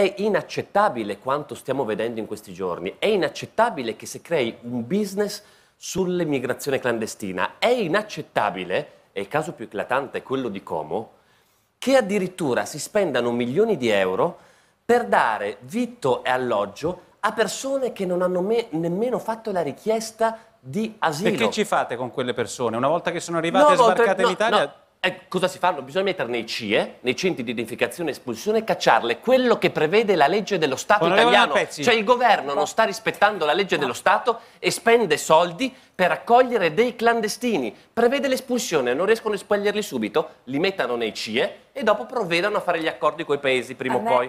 È inaccettabile quanto stiamo vedendo in questi giorni, è inaccettabile che si crei un business sull'immigrazione clandestina, è inaccettabile, e il caso più eclatante è quello di Como, che addirittura si spendano milioni di euro per dare vitto e alloggio a persone che non hanno nemmeno fatto la richiesta di asilo. E che ci fate con quelle persone? Una volta che sono arrivate no, e sbarcate no, in Italia, no, eh, cosa si fanno? Bisogna metterle nei CIE, nei centri di identificazione e espulsione, e cacciarle quello che prevede la legge dello Stato Onorevole italiano. Cioè il governo non sta rispettando la legge dello Stato e spende soldi per accogliere dei clandestini. Prevede l'espulsione, non riescono a espellerli subito, li mettano nei CIE e dopo provvedano a fare gli accordi con i paesi prima o poi.